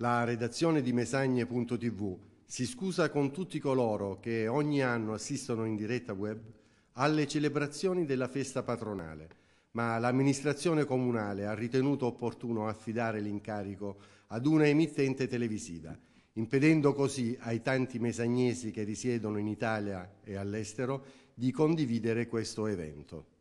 La redazione di Mesagne.tv si scusa con tutti coloro che ogni anno assistono in diretta web alle celebrazioni della festa patronale, ma l'amministrazione comunale ha ritenuto opportuno affidare l'incarico ad una emittente televisiva, impedendo così ai tanti mesagnesi che risiedono in Italia e all'estero di condividere questo evento.